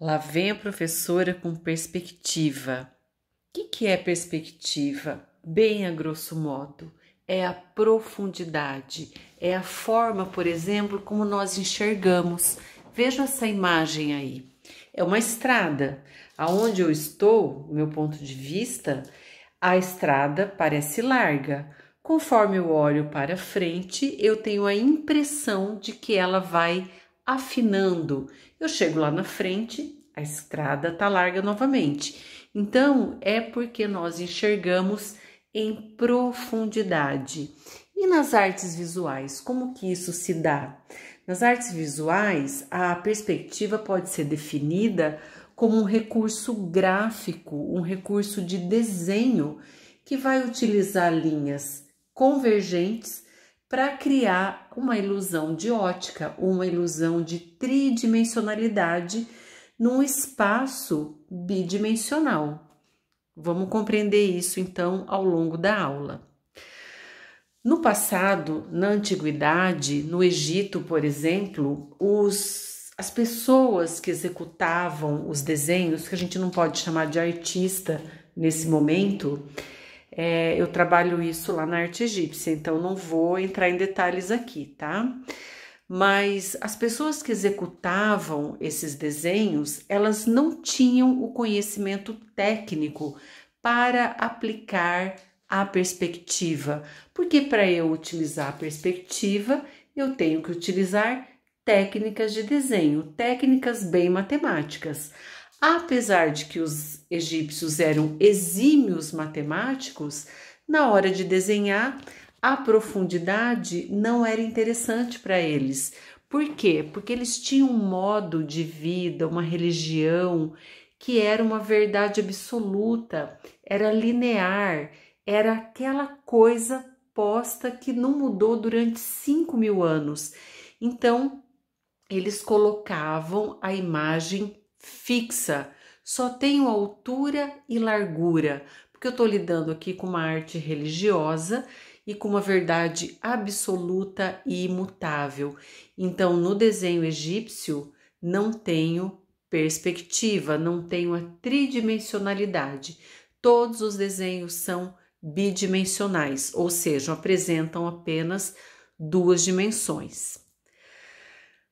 Lá vem a professora com perspectiva. O que, que é perspectiva? Bem a grosso modo, é a profundidade, é a forma, por exemplo, como nós enxergamos. Veja essa imagem aí. É uma estrada. Aonde eu estou, do meu ponto de vista, a estrada parece larga. Conforme eu olho para frente, eu tenho a impressão de que ela vai afinando. Eu chego lá na frente, a estrada tá larga novamente. Então, é porque nós enxergamos em profundidade. E nas artes visuais, como que isso se dá? Nas artes visuais, a perspectiva pode ser definida como um recurso gráfico, um recurso de desenho que vai utilizar linhas convergentes para criar uma ilusão de ótica, uma ilusão de tridimensionalidade num espaço bidimensional. Vamos compreender isso então ao longo da aula. No passado, na antiguidade, no Egito, por exemplo, os, as pessoas que executavam os desenhos, que a gente não pode chamar de artista nesse momento, é, eu trabalho isso lá na arte egípcia, então não vou entrar em detalhes aqui, tá? Mas as pessoas que executavam esses desenhos, elas não tinham o conhecimento técnico para aplicar a perspectiva, porque para eu utilizar a perspectiva, eu tenho que utilizar técnicas de desenho, técnicas bem matemáticas. Apesar de que os egípcios eram exímios matemáticos, na hora de desenhar, a profundidade não era interessante para eles. Por quê? Porque eles tinham um modo de vida, uma religião que era uma verdade absoluta, era linear, era aquela coisa posta que não mudou durante 5 mil anos. Então, eles colocavam a imagem fixa, só tenho altura e largura, porque eu estou lidando aqui com uma arte religiosa e com uma verdade absoluta e imutável. Então, no desenho egípcio, não tenho perspectiva, não tenho a tridimensionalidade. Todos os desenhos são bidimensionais, ou seja, apresentam apenas duas dimensões.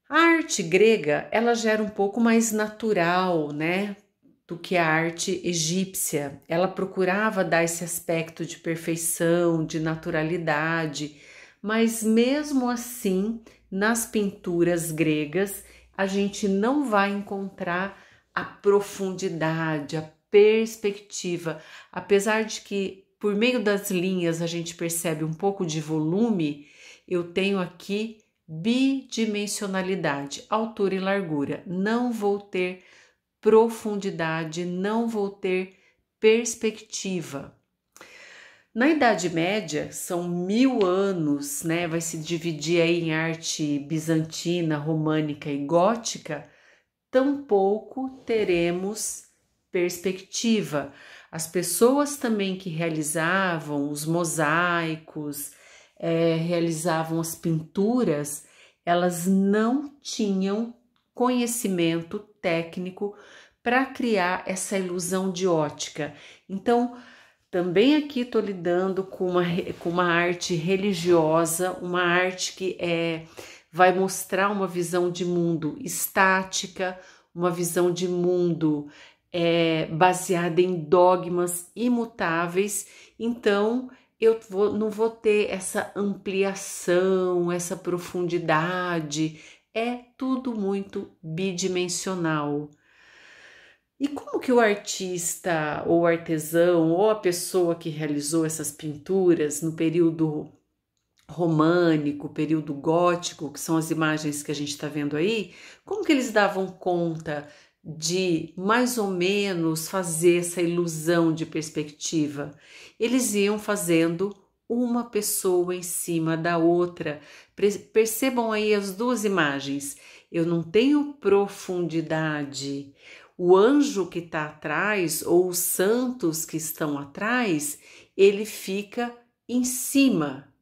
A arte grega, ela gera um pouco mais natural, né, do que a arte egípcia. Ela procurava dar esse aspecto de perfeição, de naturalidade, mas mesmo assim, nas pinturas gregas, a gente não vai encontrar a profundidade, a perspectiva. Apesar de que por meio das linhas a gente percebe um pouco de volume, eu tenho aqui bidimensionalidade, altura e largura. Não vou ter profundidade, não vou ter perspectiva. Na Idade Média, são mil anos, né? Vai se dividir aí em arte bizantina, românica e gótica. Tampouco teremos perspectiva. As pessoas também que realizavam os mosaicos, é, realizavam as pinturas, elas não tinham conhecimento técnico para criar essa ilusão de ótica. Então, também aqui estou lidando com uma, com uma arte religiosa, uma arte que é, vai mostrar uma visão de mundo estática, uma visão de mundo é, baseada em dogmas imutáveis. Então, eu vou, não vou ter essa ampliação, essa profundidade. É tudo muito bidimensional. E como que o artista ou artesão ou a pessoa que realizou essas pinturas no período românico, período gótico, que são as imagens que a gente está vendo aí, como que eles davam conta de mais ou menos fazer essa ilusão de perspectiva. Eles iam fazendo uma pessoa em cima da outra. Percebam aí as duas imagens. Eu não tenho profundidade. O anjo que está atrás ou os santos que estão atrás, ele fica em cima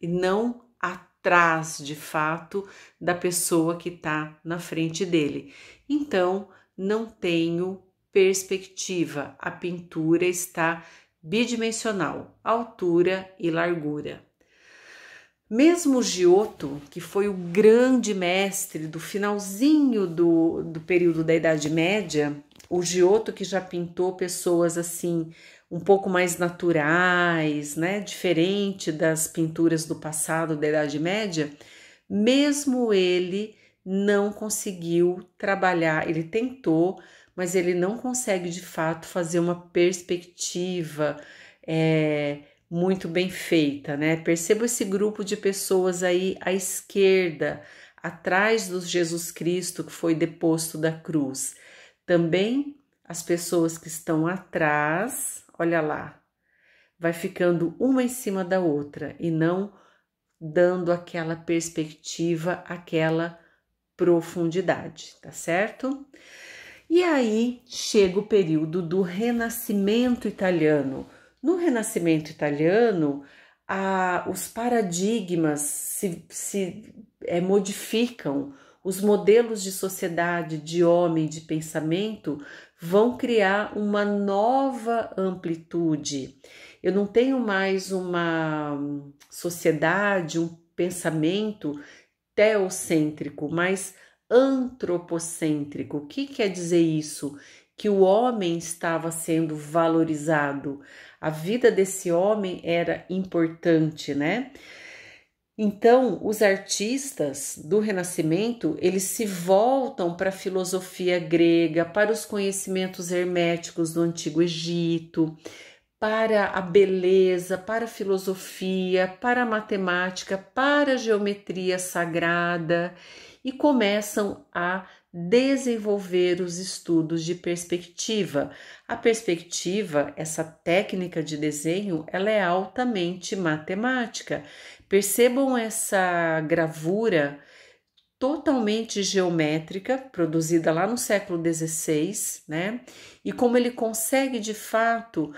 e não atrás de fato da pessoa que está na frente dele. Então, não tenho perspectiva. A pintura está bidimensional, altura e largura. Mesmo Giotto, que foi o grande mestre do finalzinho do, do período da Idade Média, o Giotto que já pintou pessoas assim um pouco mais naturais, né, diferente das pinturas do passado da Idade Média, mesmo ele não conseguiu trabalhar, ele tentou, mas ele não consegue de fato fazer uma perspectiva é, muito bem feita, né? perceba esse grupo de pessoas aí à esquerda, atrás do Jesus Cristo que foi deposto da cruz. Também as pessoas que estão atrás, olha lá, vai ficando uma em cima da outra e não dando aquela perspectiva, aquela profundidade, tá certo? E aí chega o período do Renascimento italiano. No Renascimento italiano, a, os paradigmas se, se é, modificam, os modelos de sociedade, de homem, de pensamento vão criar uma nova amplitude. Eu não tenho mais uma sociedade, um pensamento teocêntrico, mas antropocêntrico. O que quer dizer isso? Que o homem estava sendo valorizado, a vida desse homem era importante, né? Então, os artistas do Renascimento, eles se voltam para a filosofia grega, para os conhecimentos herméticos do Antigo Egito, para a beleza, para a filosofia, para a matemática, para a geometria sagrada e começam a desenvolver os estudos de perspectiva. A perspectiva, essa técnica de desenho, ela é altamente matemática. Percebam essa gravura totalmente geométrica, produzida lá no século XVI, né? E como ele consegue de fato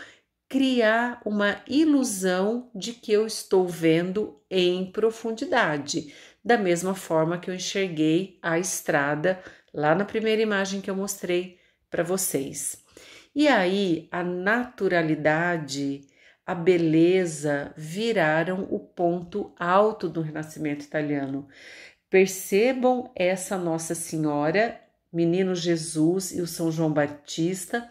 criar uma ilusão de que eu estou vendo em profundidade, da mesma forma que eu enxerguei a estrada lá na primeira imagem que eu mostrei para vocês. E aí a naturalidade, a beleza viraram o ponto alto do Renascimento italiano. Percebam essa Nossa Senhora, Menino Jesus e o São João Batista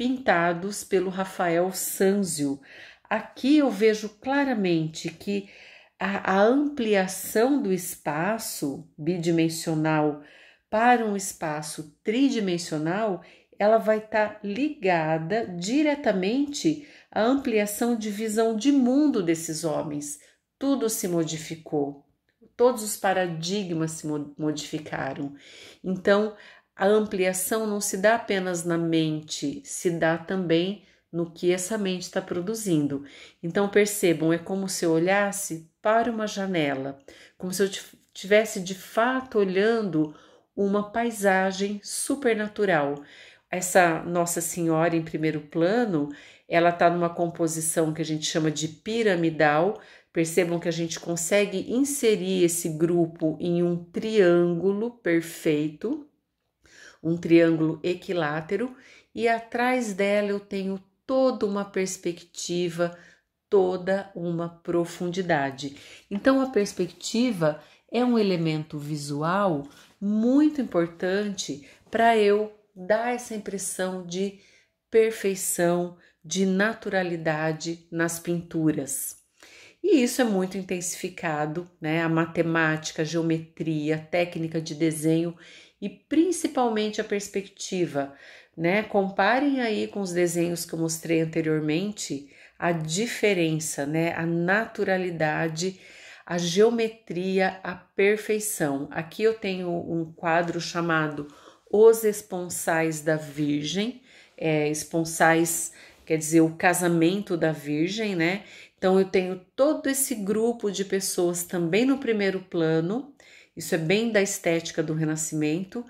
pintados pelo Rafael Sanzio. Aqui eu vejo claramente que a, a ampliação do espaço bidimensional para um espaço tridimensional, ela vai estar tá ligada diretamente à ampliação de visão de mundo desses homens. Tudo se modificou, todos os paradigmas se modificaram. Então, a ampliação não se dá apenas na mente, se dá também no que essa mente está produzindo. Então percebam, é como se eu olhasse para uma janela, como se eu tivesse de fato olhando uma paisagem supernatural. Essa Nossa Senhora em primeiro plano, ela está numa composição que a gente chama de piramidal. Percebam que a gente consegue inserir esse grupo em um triângulo perfeito, um triângulo equilátero, e atrás dela eu tenho toda uma perspectiva, toda uma profundidade. Então, a perspectiva é um elemento visual muito importante para eu dar essa impressão de perfeição, de naturalidade nas pinturas. E isso é muito intensificado, né? A matemática, a geometria, a técnica de desenho e principalmente a perspectiva, né? Comparem aí com os desenhos que eu mostrei anteriormente a diferença, né? A naturalidade, a geometria, a perfeição. Aqui eu tenho um quadro chamado Os Esponsais da Virgem, é, esponsais quer dizer o casamento da Virgem, né? Então eu tenho todo esse grupo de pessoas também no primeiro plano isso é bem da estética do Renascimento.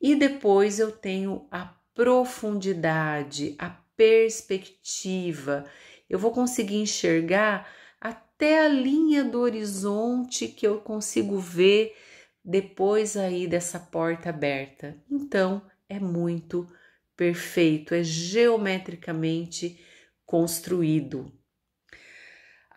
E depois eu tenho a profundidade, a perspectiva. Eu vou conseguir enxergar até a linha do horizonte que eu consigo ver depois aí dessa porta aberta. Então, é muito perfeito, é geometricamente construído.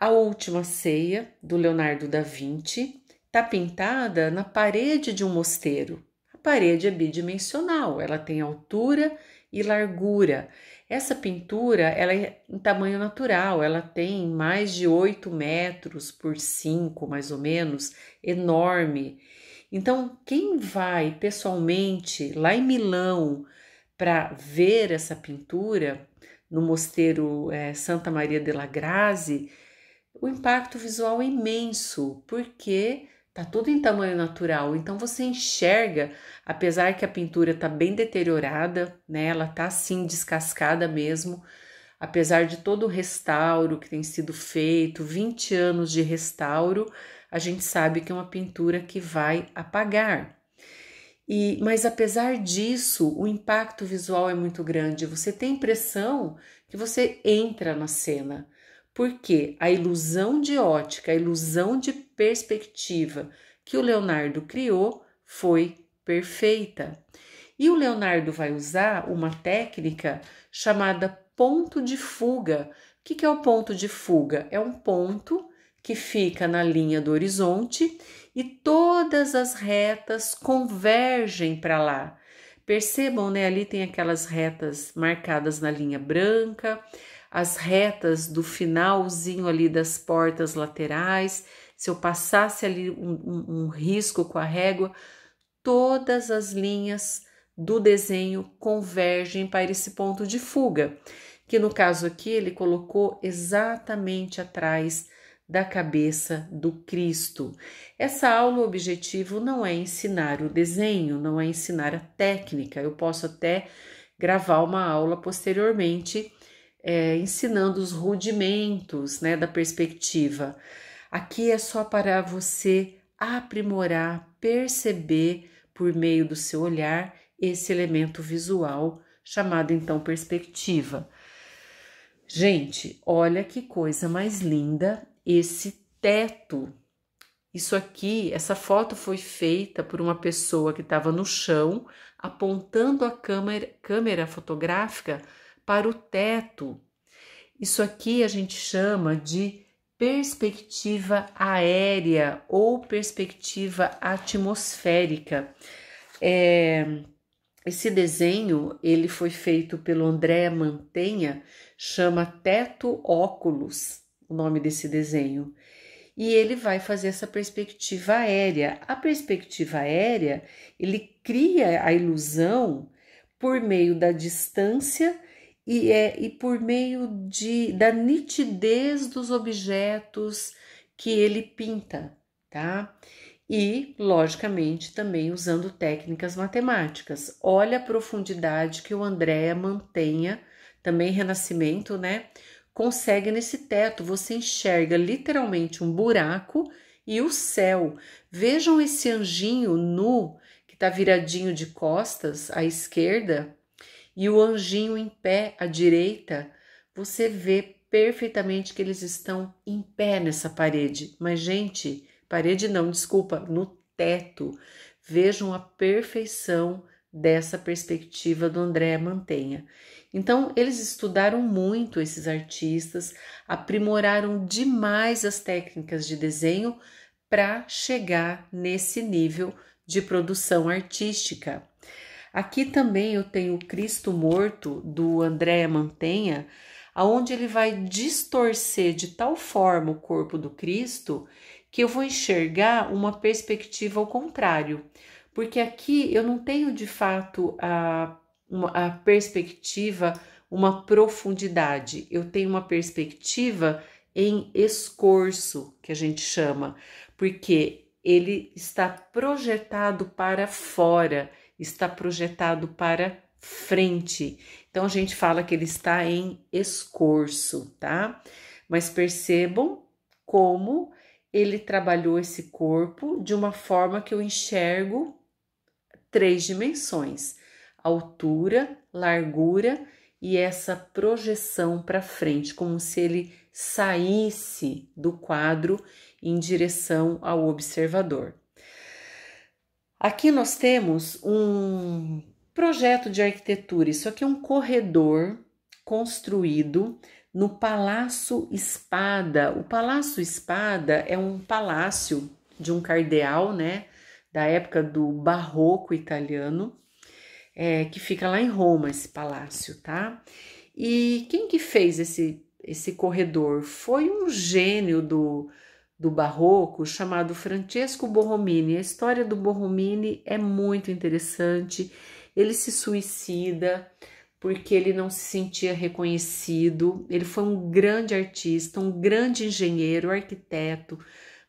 A última ceia do Leonardo da Vinci está pintada na parede de um mosteiro. A parede é bidimensional, ela tem altura e largura. Essa pintura ela é em tamanho natural, ela tem mais de 8 metros por 5, mais ou menos, enorme. Então, quem vai pessoalmente lá em Milão para ver essa pintura no mosteiro é, Santa Maria della Grazi, o impacto visual é imenso, porque Tá tudo em tamanho natural, então você enxerga, apesar que a pintura tá bem deteriorada, né? Ela tá assim descascada mesmo, apesar de todo o restauro que tem sido feito, 20 anos de restauro, a gente sabe que é uma pintura que vai apagar. E, mas apesar disso, o impacto visual é muito grande. Você tem a impressão que você entra na cena, porque a ilusão de ótica, a ilusão de perspectiva que o Leonardo criou foi perfeita. E o Leonardo vai usar uma técnica chamada ponto de fuga. O que, que é o ponto de fuga? É um ponto que fica na linha do horizonte e todas as retas convergem para lá. Percebam, né? Ali tem aquelas retas marcadas na linha branca, as retas do finalzinho ali das portas laterais se eu passasse ali um, um, um risco com a régua, todas as linhas do desenho convergem para esse ponto de fuga, que no caso aqui ele colocou exatamente atrás da cabeça do Cristo. Essa aula, o objetivo não é ensinar o desenho, não é ensinar a técnica. Eu posso até gravar uma aula posteriormente é, ensinando os rudimentos né, da perspectiva. Aqui é só para você aprimorar, perceber por meio do seu olhar esse elemento visual chamado então perspectiva. Gente, olha que coisa mais linda esse teto. Isso aqui, essa foto foi feita por uma pessoa que estava no chão, apontando a câmera, câmera fotográfica para o teto. Isso aqui a gente chama de perspectiva aérea ou perspectiva atmosférica. É, esse desenho ele foi feito pelo André Mantenha, chama Teto Óculos, o nome desse desenho. E ele vai fazer essa perspectiva aérea. A perspectiva aérea, ele cria a ilusão por meio da distância e, é, e por meio de, da nitidez dos objetos que ele pinta, tá? E, logicamente, também usando técnicas matemáticas. Olha a profundidade que o Andréa mantenha, também renascimento, né? Consegue nesse teto, você enxerga literalmente um buraco e o céu. Vejam esse anjinho nu que está viradinho de costas à esquerda, e o anjinho em pé à direita, você vê perfeitamente que eles estão em pé nessa parede. Mas, gente, parede não, desculpa, no teto. Vejam a perfeição dessa perspectiva do André Mantenha. Então, eles estudaram muito esses artistas, aprimoraram demais as técnicas de desenho para chegar nesse nível de produção artística. Aqui também eu tenho o Cristo Morto do André Mantenha, aonde ele vai distorcer de tal forma o corpo do Cristo que eu vou enxergar uma perspectiva ao contrário, porque aqui eu não tenho de fato a, uma, a perspectiva, uma profundidade, eu tenho uma perspectiva em escorço, que a gente chama, porque ele está projetado para fora está projetado para frente. Então a gente fala que ele está em escorço, tá? Mas percebam como ele trabalhou esse corpo de uma forma que eu enxergo três dimensões: altura, largura e essa projeção para frente, como se ele saísse do quadro em direção ao observador. Aqui nós temos um projeto de arquitetura, isso aqui é um corredor construído no Palácio Espada. O Palácio Espada é um palácio de um cardeal, né, da época do barroco italiano, é, que fica lá em Roma esse palácio, tá? E quem que fez esse esse corredor? Foi um gênio do do Barroco chamado Francesco Borromini. A história do Borromini é muito interessante. Ele se suicida porque ele não se sentia reconhecido. Ele foi um grande artista, um grande engenheiro, arquiteto,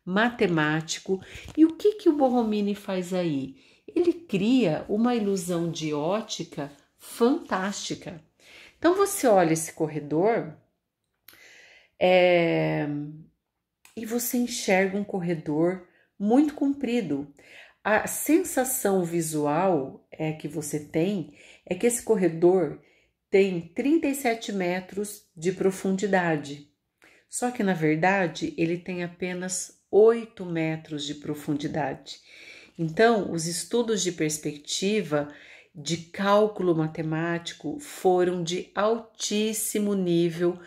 matemático. E o que, que o Borromini faz aí? Ele cria uma ilusão de ótica fantástica. Então você olha esse corredor, é, e você enxerga um corredor muito comprido. A sensação visual é que você tem é que esse corredor tem 37 metros de profundidade. Só que na verdade ele tem apenas 8 metros de profundidade. Então, os estudos de perspectiva de cálculo matemático foram de altíssimo nível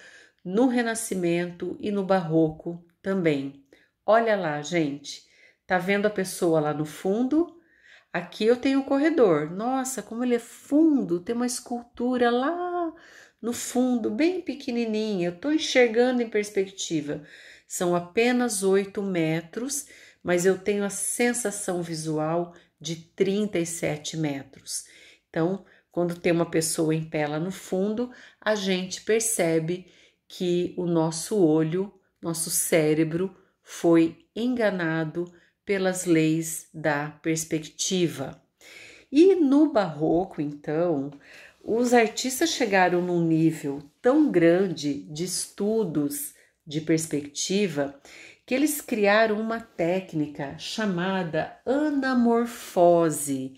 no Renascimento e no Barroco, também. Olha lá, gente, tá vendo a pessoa lá no fundo? Aqui eu tenho o corredor. Nossa, como ele é fundo, tem uma escultura lá no fundo, bem pequenininha. Eu tô enxergando em perspectiva. São apenas 8 metros, mas eu tenho a sensação visual de 37 metros. Então, quando tem uma pessoa em pé lá no fundo, a gente percebe que o nosso olho nosso cérebro foi enganado pelas leis da perspectiva. E no Barroco, então, os artistas chegaram num nível tão grande de estudos de perspectiva que eles criaram uma técnica chamada anamorfose.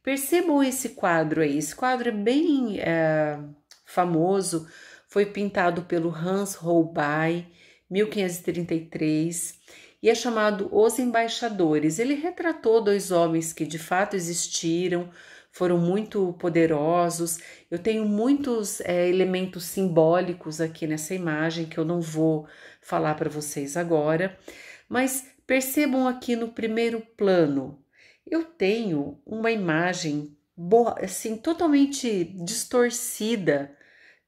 Percebam esse quadro aí. Esse quadro é bem é, famoso, foi pintado pelo Hans Holbein 1533, e é chamado Os Embaixadores. Ele retratou dois homens que de fato existiram, foram muito poderosos. Eu tenho muitos é, elementos simbólicos aqui nessa imagem que eu não vou falar para vocês agora, mas percebam aqui no primeiro plano. Eu tenho uma imagem assim totalmente distorcida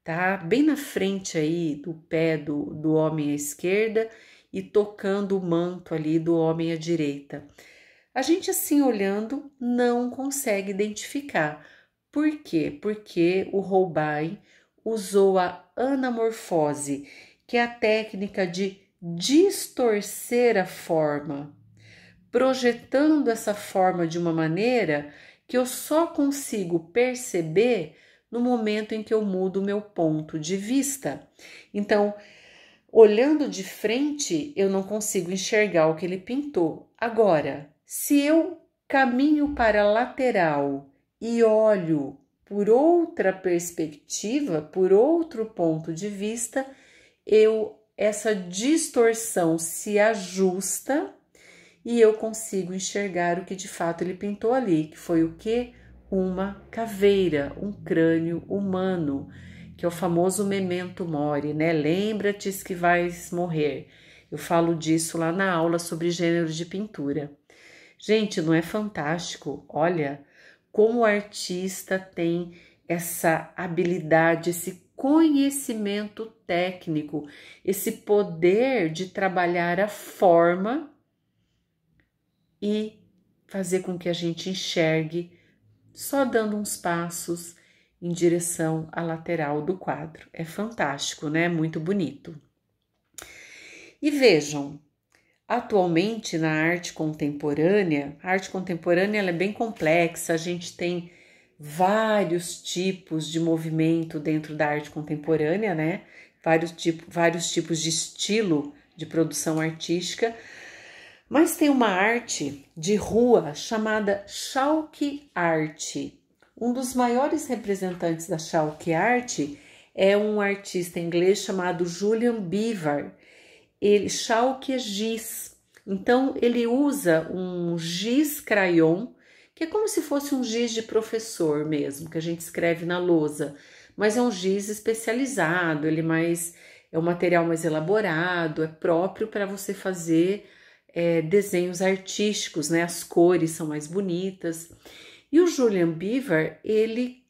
tá? Bem na frente aí do pé do, do homem à esquerda e tocando o manto ali do homem à direita. A gente assim olhando não consegue identificar. Por quê? Porque o Roubaix usou a anamorfose, que é a técnica de distorcer a forma, projetando essa forma de uma maneira que eu só consigo perceber no momento em que eu mudo meu ponto de vista. Então, olhando de frente, eu não consigo enxergar o que ele pintou. Agora, se eu caminho para a lateral e olho por outra perspectiva, por outro ponto de vista, eu essa distorção se ajusta e eu consigo enxergar o que de fato ele pintou ali, que foi o que uma caveira, um crânio humano, que é o famoso memento mori, né? Lembra-te que vais morrer. Eu falo disso lá na aula sobre gênero de pintura. Gente, não é fantástico? Olha como o artista tem essa habilidade, esse conhecimento técnico, esse poder de trabalhar a forma e fazer com que a gente enxergue só dando uns passos em direção à lateral do quadro. É fantástico, né? Muito bonito. E vejam, atualmente na arte contemporânea, a arte contemporânea é bem complexa, a gente tem vários tipos de movimento dentro da arte contemporânea, né? Vários, tipo, vários tipos de estilo de produção artística, mas tem uma arte de rua chamada Chalk Art. Um dos maiores representantes da Chalk Art é um artista inglês chamado Julian Bivar. Ele Chalk é giz. Então ele usa um giz crayon, que é como se fosse um giz de professor mesmo, que a gente escreve na lousa, mas é um giz especializado, ele é mais é um material mais elaborado, é próprio para você fazer é, desenhos artísticos, né? As cores são mais bonitas. E o Julian Beaver, ele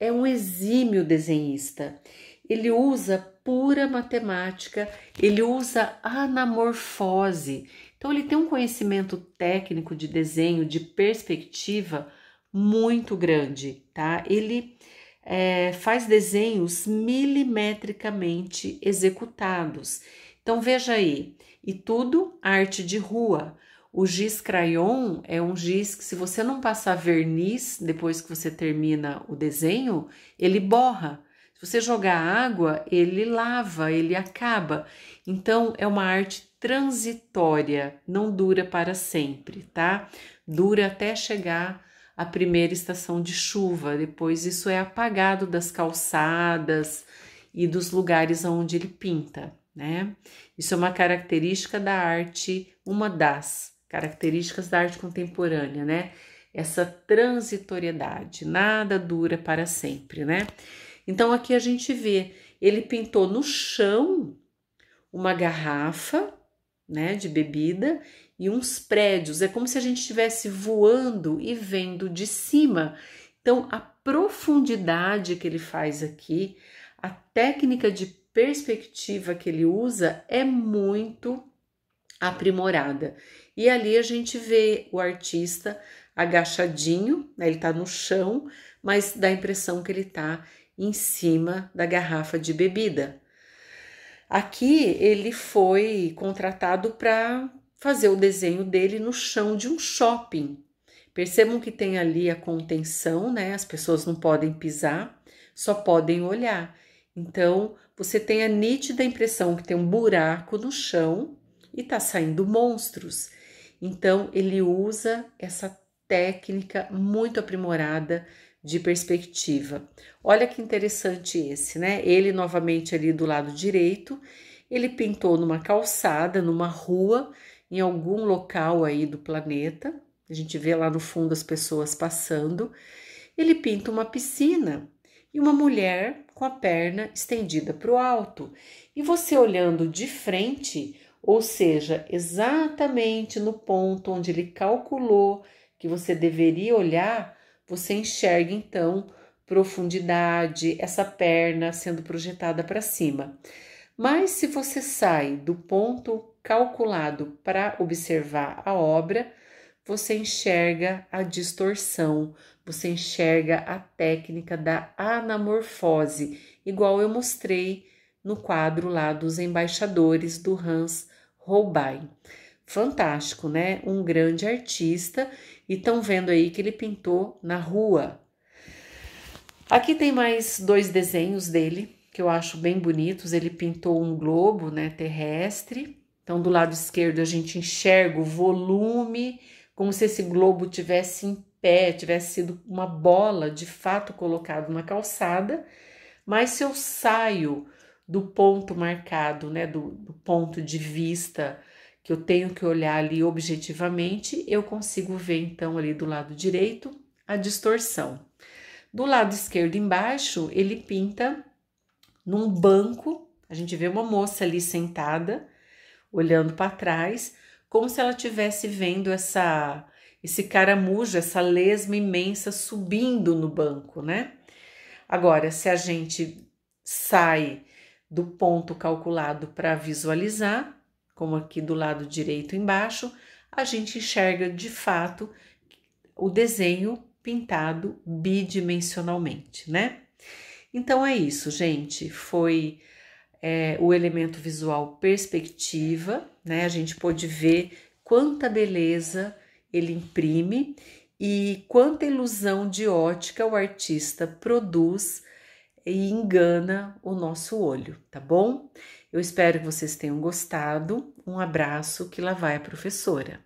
é um exímio desenhista. Ele usa pura matemática, ele usa anamorfose. Então ele tem um conhecimento técnico de desenho, de perspectiva muito grande, tá? Ele é, faz desenhos milimetricamente executados. Então veja aí, e tudo arte de rua. O giz crayon é um giz que, se você não passar verniz depois que você termina o desenho, ele borra. Se você jogar água, ele lava, ele acaba. Então, é uma arte transitória, não dura para sempre, tá? Dura até chegar a primeira estação de chuva, depois isso é apagado das calçadas e dos lugares onde ele pinta né? Isso é uma característica da arte, uma das características da arte contemporânea, né? Essa transitoriedade, nada dura para sempre, né? Então aqui a gente vê, ele pintou no chão uma garrafa, né, de bebida e uns prédios. É como se a gente estivesse voando e vendo de cima. Então a profundidade que ele faz aqui, a técnica de perspectiva que ele usa é muito aprimorada. E ali a gente vê o artista agachadinho, né? ele tá no chão, mas dá a impressão que ele tá em cima da garrafa de bebida. Aqui ele foi contratado para fazer o desenho dele no chão de um shopping. Percebam que tem ali a contenção, né? As pessoas não podem pisar, só podem olhar. Então, você tem a nítida impressão que tem um buraco no chão e tá saindo monstros. Então ele usa essa técnica muito aprimorada de perspectiva. Olha que interessante esse, né? Ele novamente ali do lado direito, ele pintou numa calçada, numa rua, em algum local aí do planeta. A gente vê lá no fundo as pessoas passando. Ele pinta uma piscina e uma mulher com a perna estendida para o alto. E você olhando de frente, ou seja, exatamente no ponto onde ele calculou que você deveria olhar, você enxerga então profundidade, essa perna sendo projetada para cima. Mas se você sai do ponto calculado para observar a obra, você enxerga a distorção, você enxerga a técnica da anamorfose, igual eu mostrei no quadro lá dos embaixadores do Hans Holbein. Fantástico, né? Um grande artista e estão vendo aí que ele pintou na rua. Aqui tem mais dois desenhos dele que eu acho bem bonitos. Ele pintou um globo, né, terrestre. Então do lado esquerdo a gente enxerga o volume como se esse globo tivesse em pé, tivesse sido uma bola de fato colocada na calçada, mas se eu saio do ponto marcado, né, do, do ponto de vista que eu tenho que olhar ali objetivamente, eu consigo ver então ali do lado direito a distorção. Do lado esquerdo embaixo, ele pinta num banco, a gente vê uma moça ali sentada, olhando para trás, como se ela tivesse vendo essa esse caramujo, essa lesma imensa subindo no banco, né? Agora, se a gente sai do ponto calculado para visualizar, como aqui do lado direito embaixo, a gente enxerga de fato o desenho pintado bidimensionalmente, né? Então é isso, gente. Foi é, o elemento visual perspectiva, né? A gente pôde ver quanta beleza ele imprime e quanta ilusão de ótica o artista produz e engana o nosso olho, tá bom? Eu espero que vocês tenham gostado. Um abraço, que lá vai a professora.